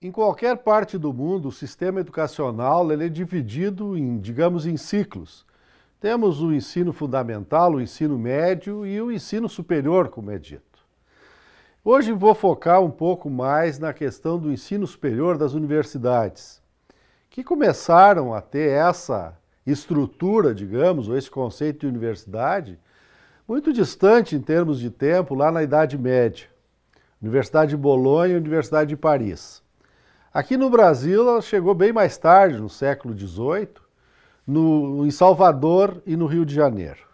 Em qualquer parte do mundo, o sistema educacional é dividido em, digamos, em ciclos. Temos o ensino fundamental, o ensino médio e o ensino superior, como é dito. Hoje vou focar um pouco mais na questão do ensino superior das universidades, que começaram a ter essa estrutura, digamos, ou esse conceito de universidade, muito distante em termos de tempo, lá na Idade Média. Universidade de Bolonha e Universidade de Paris. Aqui no Brasil, ela chegou bem mais tarde, no século XVIII, no, em Salvador e no Rio de Janeiro.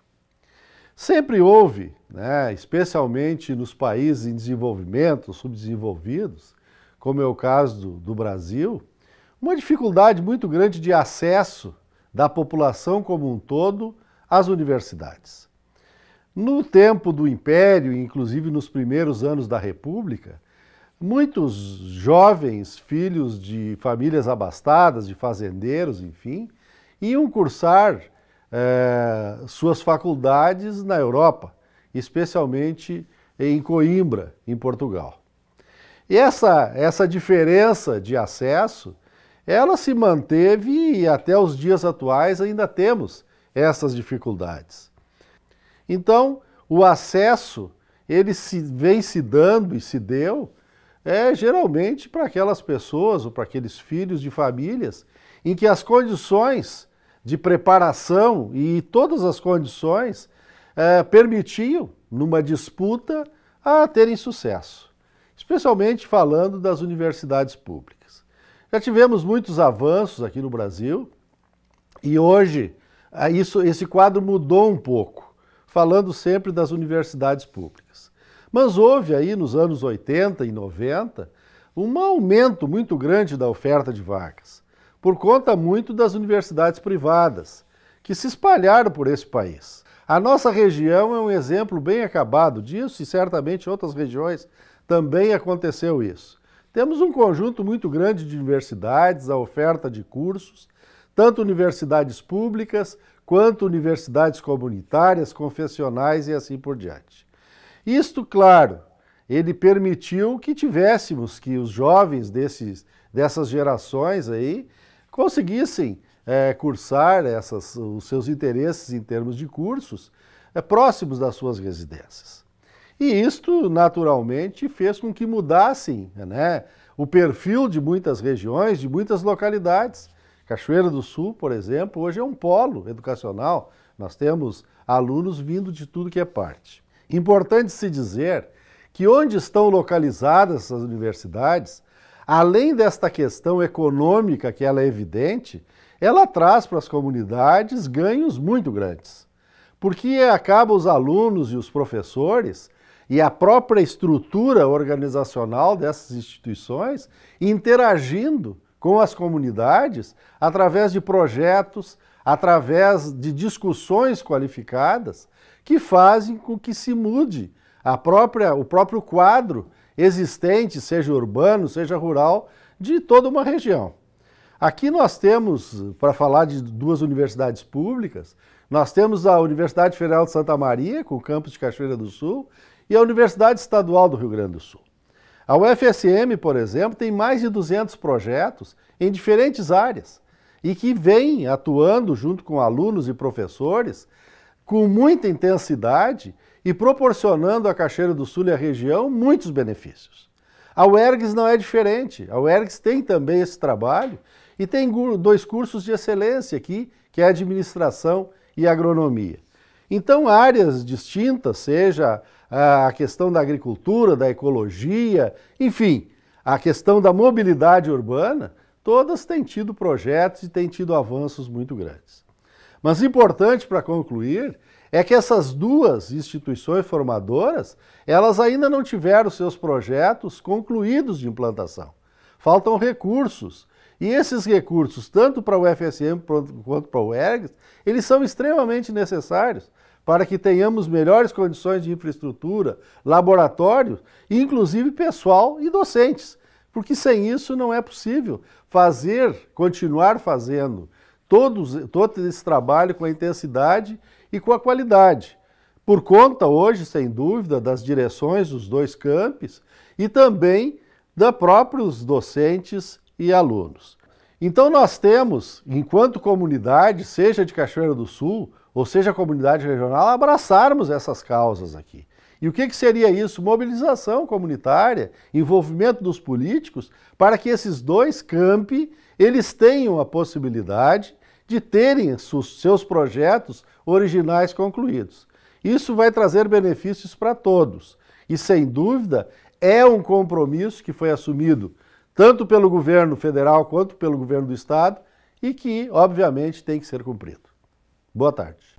Sempre houve, né, especialmente nos países em desenvolvimento, subdesenvolvidos, como é o caso do, do Brasil, uma dificuldade muito grande de acesso da população como um todo às universidades. No tempo do Império, inclusive nos primeiros anos da República, muitos jovens, filhos de famílias abastadas, de fazendeiros, enfim, iam cursar eh, suas faculdades na Europa, especialmente em Coimbra, em Portugal. E essa, essa diferença de acesso, ela se manteve e até os dias atuais ainda temos essas dificuldades. Então, o acesso, ele se, vem se dando e se deu, é geralmente para aquelas pessoas ou para aqueles filhos de famílias em que as condições de preparação e todas as condições é, permitiam, numa disputa, a terem sucesso, especialmente falando das universidades públicas. Já tivemos muitos avanços aqui no Brasil e hoje é, isso, esse quadro mudou um pouco falando sempre das universidades públicas. Mas houve aí nos anos 80 e 90 um aumento muito grande da oferta de vagas, por conta muito das universidades privadas, que se espalharam por esse país. A nossa região é um exemplo bem acabado disso e certamente em outras regiões também aconteceu isso. Temos um conjunto muito grande de universidades, a oferta de cursos, tanto universidades públicas quanto universidades comunitárias, confessionais e assim por diante. Isto, claro, ele permitiu que tivéssemos que os jovens desses, dessas gerações aí conseguissem é, cursar essas, os seus interesses em termos de cursos é, próximos das suas residências. E isto, naturalmente, fez com que mudassem né, o perfil de muitas regiões, de muitas localidades. Cachoeira do Sul, por exemplo, hoje é um polo educacional. Nós temos alunos vindo de tudo que é parte. Importante se dizer que onde estão localizadas essas universidades, além desta questão econômica que ela é evidente, ela traz para as comunidades ganhos muito grandes. Porque acaba os alunos e os professores e a própria estrutura organizacional dessas instituições interagindo com as comunidades, através de projetos, através de discussões qualificadas, que fazem com que se mude a própria, o próprio quadro existente, seja urbano, seja rural, de toda uma região. Aqui nós temos, para falar de duas universidades públicas, nós temos a Universidade Federal de Santa Maria, com o campus de Cachoeira do Sul, e a Universidade Estadual do Rio Grande do Sul. A UFSM, por exemplo, tem mais de 200 projetos em diferentes áreas e que vem atuando junto com alunos e professores com muita intensidade e proporcionando a Caxeira do Sul e à região muitos benefícios. A UERGS não é diferente. A UERGS tem também esse trabalho e tem dois cursos de excelência aqui, que é Administração e Agronomia. Então, áreas distintas, seja a questão da agricultura, da ecologia, enfim, a questão da mobilidade urbana, todas têm tido projetos e têm tido avanços muito grandes. Mas importante para concluir é que essas duas instituições formadoras, elas ainda não tiveram seus projetos concluídos de implantação. Faltam recursos. E esses recursos, tanto para o UFSM quanto para o ERGS, eles são extremamente necessários para que tenhamos melhores condições de infraestrutura, laboratórios, inclusive pessoal e docentes, porque sem isso não é possível fazer, continuar fazendo todos, todo esse trabalho com a intensidade e com a qualidade. Por conta hoje, sem dúvida, das direções dos dois campos e também da próprios docentes e alunos. Então nós temos, enquanto comunidade, seja de Cachoeira do Sul ou seja, a comunidade regional, abraçarmos essas causas aqui. E o que, que seria isso? Mobilização comunitária, envolvimento dos políticos, para que esses dois campi eles tenham a possibilidade de terem seus projetos originais concluídos. Isso vai trazer benefícios para todos. E sem dúvida, é um compromisso que foi assumido tanto pelo governo federal quanto pelo governo do estado e que, obviamente, tem que ser cumprido. Boa tarde.